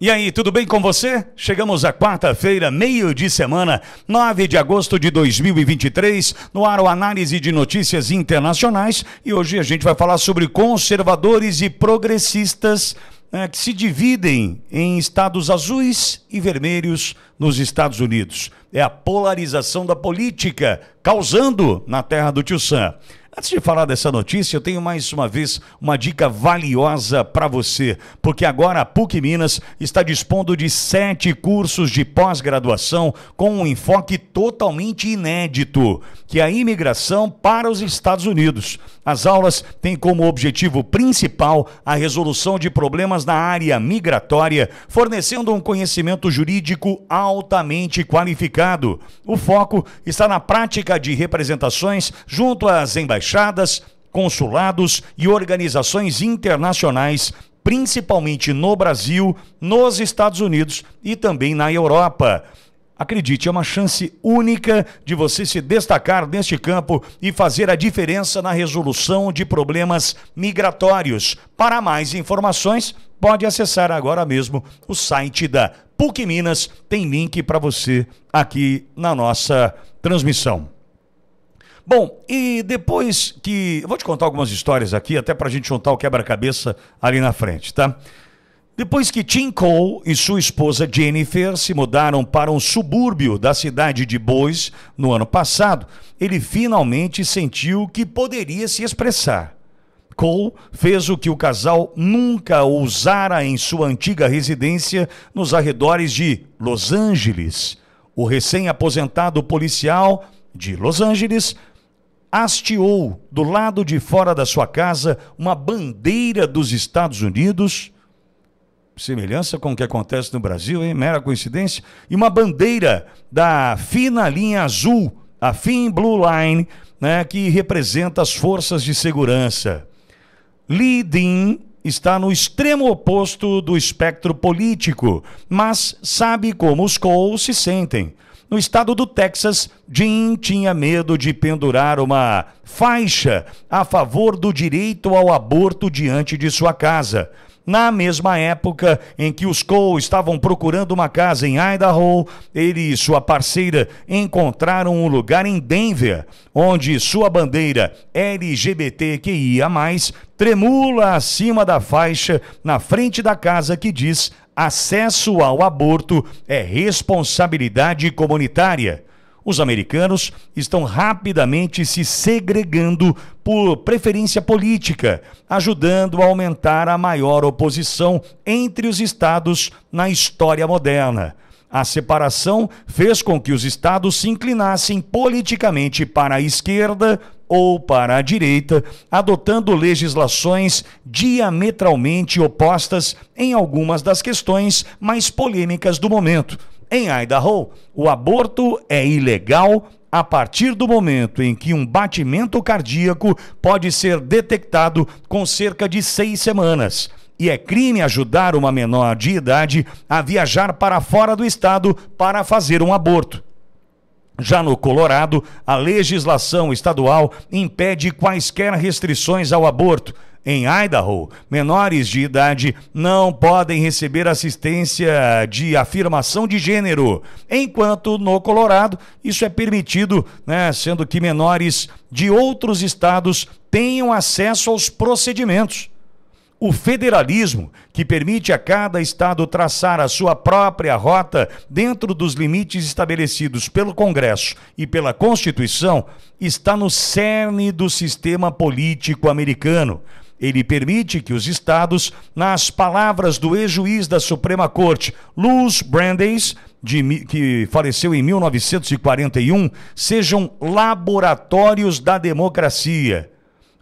E aí, tudo bem com você? Chegamos à quarta-feira, meio de semana, 9 de agosto de 2023, no ar o Análise de Notícias Internacionais. E hoje a gente vai falar sobre conservadores e progressistas né, que se dividem em estados azuis e vermelhos nos Estados Unidos. É a polarização da política causando na terra do Tio Sam. Antes de falar dessa notícia, eu tenho mais uma vez uma dica valiosa para você, porque agora a PUC Minas está dispondo de sete cursos de pós-graduação com um enfoque totalmente inédito, que é a imigração para os Estados Unidos. As aulas têm como objetivo principal a resolução de problemas na área migratória, fornecendo um conhecimento jurídico altamente qualificado. O foco está na prática de representações junto às embaixadas embaixadas, consulados e organizações internacionais, principalmente no Brasil, nos Estados Unidos e também na Europa. Acredite, é uma chance única de você se destacar neste campo e fazer a diferença na resolução de problemas migratórios. Para mais informações, pode acessar agora mesmo o site da PUC Minas. Tem link para você aqui na nossa transmissão. Bom, e depois que. Eu vou te contar algumas histórias aqui, até para a gente juntar o quebra-cabeça ali na frente, tá? Depois que Tim Cole e sua esposa Jennifer se mudaram para um subúrbio da cidade de Bois no ano passado, ele finalmente sentiu que poderia se expressar. Cole fez o que o casal nunca ousara em sua antiga residência nos arredores de Los Angeles. O recém-aposentado policial de Los Angeles hasteou do lado de fora da sua casa uma bandeira dos Estados Unidos, semelhança com o que acontece no Brasil, hein? mera coincidência, e uma bandeira da fina linha azul, a Fin Blue Line, né, que representa as forças de segurança. Li Din está no extremo oposto do espectro político, mas sabe como os Cole se sentem. No estado do Texas, Jim tinha medo de pendurar uma faixa a favor do direito ao aborto diante de sua casa. Na mesma época em que os Cole estavam procurando uma casa em Idaho, ele e sua parceira encontraram um lugar em Denver, onde sua bandeira LGBTQIA+, tremula acima da faixa na frente da casa que diz acesso ao aborto é responsabilidade comunitária. Os americanos estão rapidamente se segregando por preferência política, ajudando a aumentar a maior oposição entre os estados na história moderna. A separação fez com que os estados se inclinassem politicamente para a esquerda ou para a direita, adotando legislações diametralmente opostas em algumas das questões mais polêmicas do momento em Idaho, o aborto é ilegal a partir do momento em que um batimento cardíaco pode ser detectado com cerca de seis semanas. E é crime ajudar uma menor de idade a viajar para fora do estado para fazer um aborto. Já no Colorado, a legislação estadual impede quaisquer restrições ao aborto em Idaho, menores de idade não podem receber assistência de afirmação de gênero, enquanto no Colorado isso é permitido, né, sendo que menores de outros estados tenham acesso aos procedimentos. O federalismo, que permite a cada estado traçar a sua própria rota dentro dos limites estabelecidos pelo Congresso e pela Constituição, está no cerne do sistema político americano. Ele permite que os estados, nas palavras do ex-juiz da Suprema Corte, Luz Brandeis, de, que faleceu em 1941, sejam laboratórios da democracia.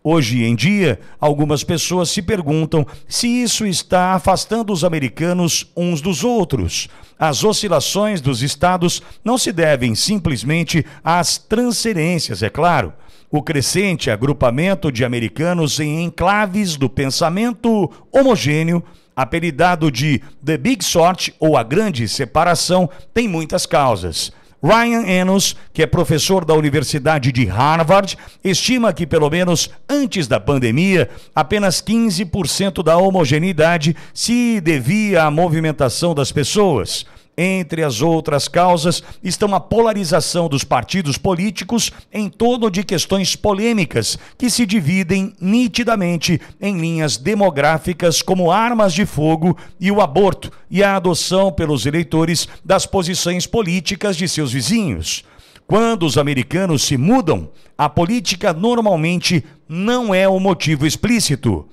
Hoje em dia, algumas pessoas se perguntam se isso está afastando os americanos uns dos outros. As oscilações dos estados não se devem simplesmente às transferências, é claro o crescente agrupamento de americanos em enclaves do pensamento homogêneo, apelidado de The Big Sort ou a Grande Separação, tem muitas causas. Ryan Enos, que é professor da Universidade de Harvard, estima que, pelo menos antes da pandemia, apenas 15% da homogeneidade se devia à movimentação das pessoas. Entre as outras causas estão a polarização dos partidos políticos em torno de questões polêmicas que se dividem nitidamente em linhas demográficas como armas de fogo e o aborto e a adoção pelos eleitores das posições políticas de seus vizinhos. Quando os americanos se mudam, a política normalmente não é o motivo explícito.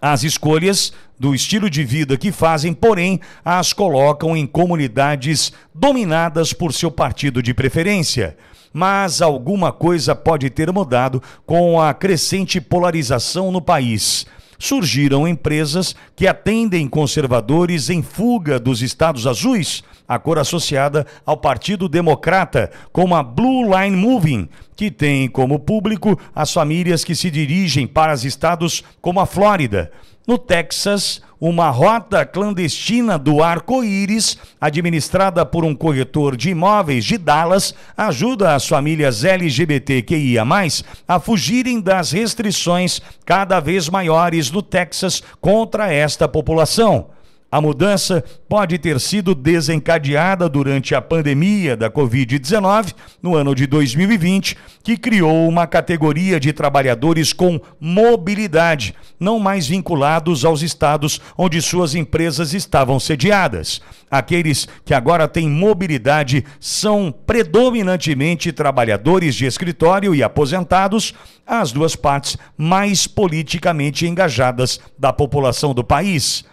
As escolhas do estilo de vida que fazem, porém, as colocam em comunidades dominadas por seu partido de preferência. Mas alguma coisa pode ter mudado com a crescente polarização no país surgiram empresas que atendem conservadores em fuga dos estados azuis a cor associada ao Partido Democrata, como a Blue Line Moving, que tem como público as famílias que se dirigem para os estados como a Flórida. No Texas, uma rota clandestina do arco-íris, administrada por um corretor de imóveis de Dallas, ajuda as famílias LGBTQIA, a fugirem das restrições cada vez maiores do Texas contra esta população. A mudança pode ter sido desencadeada durante a pandemia da Covid-19, no ano de 2020, que criou uma categoria de trabalhadores com mobilidade, não mais vinculados aos estados onde suas empresas estavam sediadas. Aqueles que agora têm mobilidade são predominantemente trabalhadores de escritório e aposentados, as duas partes mais politicamente engajadas da população do país.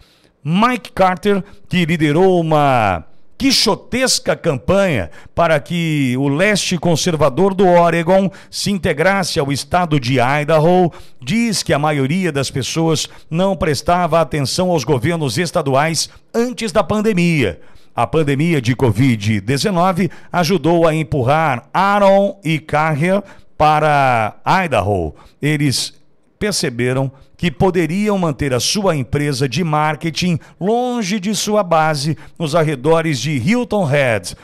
Mike Carter, que liderou uma quixotesca campanha para que o leste conservador do Oregon se integrasse ao estado de Idaho, diz que a maioria das pessoas não prestava atenção aos governos estaduais antes da pandemia. A pandemia de Covid-19 ajudou a empurrar Aaron e Carrier para Idaho. Eles perceberam que poderiam manter a sua empresa de marketing longe de sua base nos arredores de Hilton Head,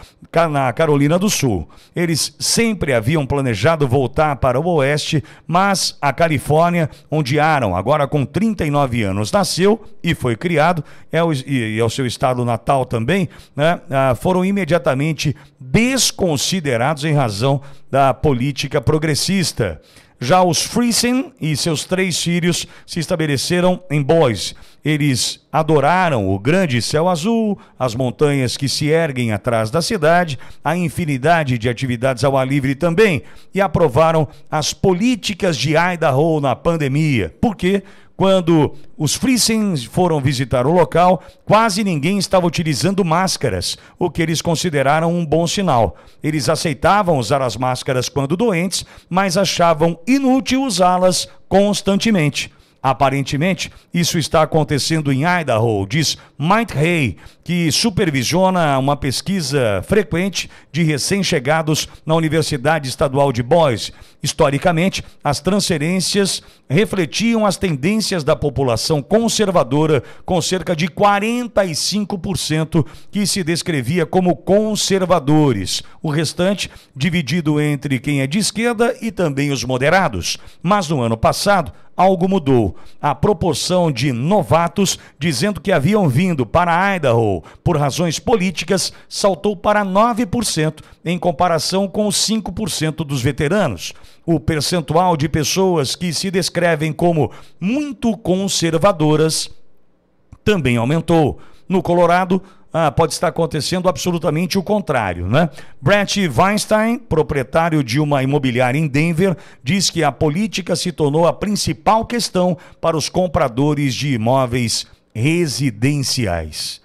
na Carolina do Sul. Eles sempre haviam planejado voltar para o oeste, mas a Califórnia, onde Aaron, agora com 39 anos, nasceu e foi criado, é o, e, é o seu estado natal também, né, ah, foram imediatamente desconsiderados em razão da política progressista. Já os Friesen e seus três filhos se estabeleceram em Boise. Eles adoraram o grande céu azul, as montanhas que se erguem atrás da cidade, a infinidade de atividades ao ar livre também, e aprovaram as políticas de Idaho na pandemia. Por quê? Quando os Friesens foram visitar o local, quase ninguém estava utilizando máscaras, o que eles consideraram um bom sinal. Eles aceitavam usar as máscaras quando doentes, mas achavam inútil usá-las constantemente. Aparentemente, isso está acontecendo em Idaho, diz Mike Hay, que supervisiona uma pesquisa frequente de recém-chegados na Universidade Estadual de Boise. Historicamente, as transferências refletiam as tendências da população conservadora, com cerca de 45% que se descrevia como conservadores, o restante dividido entre quem é de esquerda e também os moderados. Mas no ano passado, algo mudou. A proporção de novatos dizendo que haviam vindo para Idaho por razões políticas saltou para 9%, em comparação com 5% dos veteranos. O percentual de pessoas que se descrevem como muito conservadoras também aumentou. No Colorado, ah, pode estar acontecendo absolutamente o contrário, né? Brett Weinstein, proprietário de uma imobiliária em Denver, diz que a política se tornou a principal questão para os compradores de imóveis residenciais.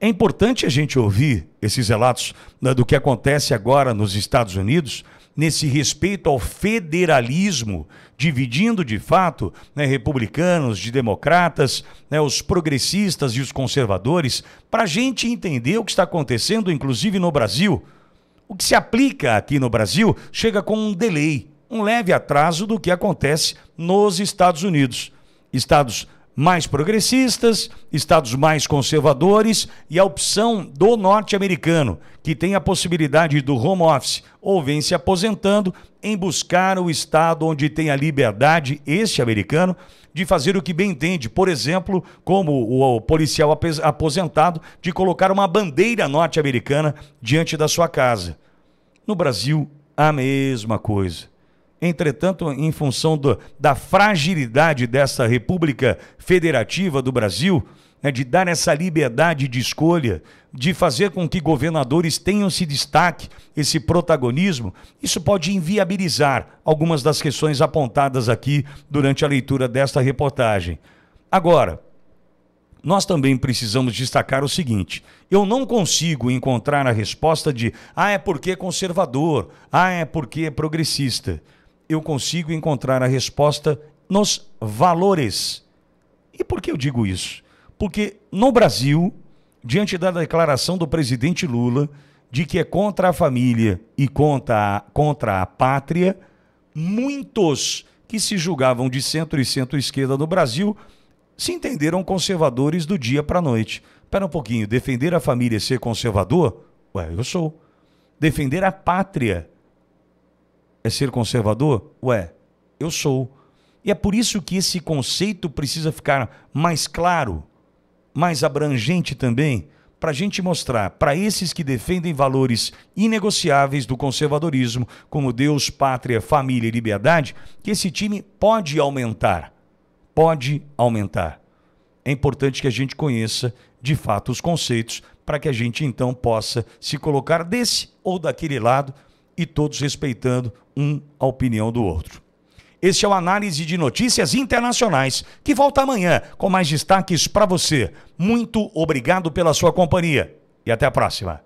É importante a gente ouvir esses relatos né, do que acontece agora nos Estados Unidos, nesse respeito ao federalismo, dividindo de fato né, republicanos de democratas, né, os progressistas e os conservadores, para a gente entender o que está acontecendo, inclusive no Brasil. O que se aplica aqui no Brasil chega com um delay, um leve atraso do que acontece nos Estados Unidos. Estados mais progressistas, estados mais conservadores e a opção do norte-americano, que tem a possibilidade do home office ou vem se aposentando em buscar o estado onde tem a liberdade, este americano, de fazer o que bem entende, por exemplo, como o policial aposentado, de colocar uma bandeira norte-americana diante da sua casa. No Brasil, a mesma coisa. Entretanto, em função do, da fragilidade dessa República Federativa do Brasil, né, de dar essa liberdade de escolha, de fazer com que governadores tenham esse destaque, esse protagonismo, isso pode inviabilizar algumas das questões apontadas aqui durante a leitura desta reportagem. Agora, nós também precisamos destacar o seguinte: eu não consigo encontrar a resposta de ah, é porque é conservador, ah, é porque é progressista eu consigo encontrar a resposta nos valores. E por que eu digo isso? Porque no Brasil, diante da declaração do presidente Lula de que é contra a família e contra a, contra a pátria, muitos que se julgavam de centro e centro-esquerda no Brasil se entenderam conservadores do dia para a noite. Espera um pouquinho, defender a família e ser conservador? Ué, eu sou. Defender a pátria é ser conservador? Ué, eu sou. E é por isso que esse conceito precisa ficar mais claro, mais abrangente também, para a gente mostrar para esses que defendem valores inegociáveis do conservadorismo, como Deus, pátria, família e liberdade, que esse time pode aumentar. Pode aumentar. É importante que a gente conheça de fato os conceitos para que a gente então possa se colocar desse ou daquele lado e todos respeitando um a opinião do outro. Este é o Análise de Notícias Internacionais, que volta amanhã com mais destaques para você. Muito obrigado pela sua companhia e até a próxima.